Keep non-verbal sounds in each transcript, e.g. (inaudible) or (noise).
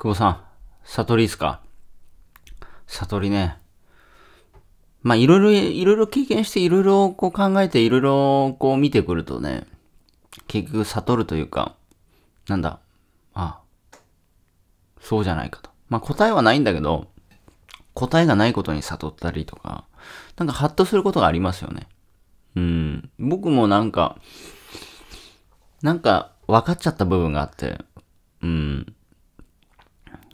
久保さん、悟りですか悟りね。まあ、いろいろ、いろいろ経験して、いろいろこう考えて、いろいろこう見てくるとね、結局悟るというか、なんだ、ああ、そうじゃないかと。まあ、答えはないんだけど、答えがないことに悟ったりとか、なんかハッとすることがありますよね。うん。僕もなんか、なんか分かっちゃった部分があって、うん。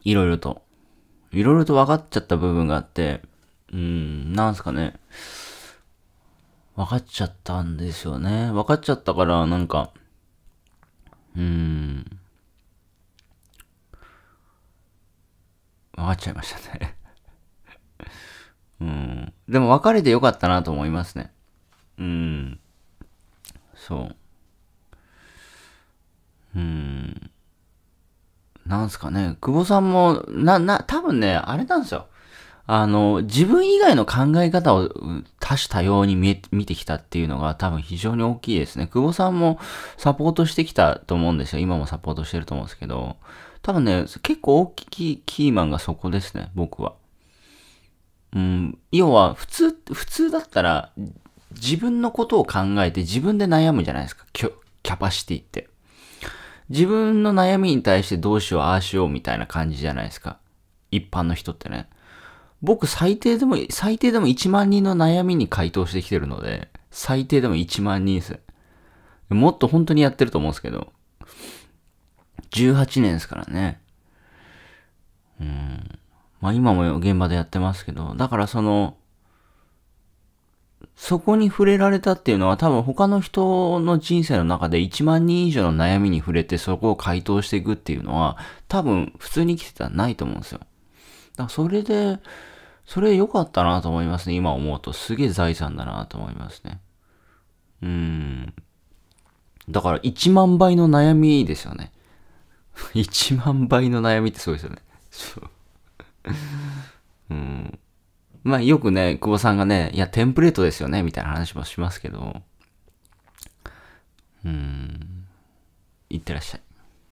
いろいろと。いろいろと分かっちゃった部分があって、うん、なんすかね。分かっちゃったんですよね。分かっちゃったから、なんか、うーん。分かっちゃいましたねうん。でも別れてよかったなと思いますね。うん。そう。なんすかね、久保さんも、な、な、多分ね、あれなんですよ。あの、自分以外の考え方を多種多様に見え見てきたっていうのが多分非常に大きいですね。久保さんもサポートしてきたと思うんですよ。今もサポートしてると思うんですけど。多分ね、結構大きいキーマンがそこですね、僕は。うん、要は、普通、普通だったら、自分のことを考えて自分で悩むじゃないですか。キャパシティって。自分の悩みに対してどうしよう、ああしようみたいな感じじゃないですか。一般の人ってね。僕最低でも、最低でも1万人の悩みに回答してきてるので、最低でも1万人です。もっと本当にやってると思うんですけど、18年ですからね。うん。まあ今も現場でやってますけど、だからその、そこに触れられたっていうのは多分他の人の人生の中で1万人以上の悩みに触れてそこを回答していくっていうのは多分普通に生きてたらないと思うんですよ。だからそれで、それ良かったなと思いますね。今思うとすげえ財産だなと思いますね。うーん。だから1万倍の悩みですよね。1 (laughs) 万倍の悩みってすごいですよね。まあよくね、久保さんがね、いや、テンプレートですよね、みたいな話もしますけど、うん、いってらっしゃい。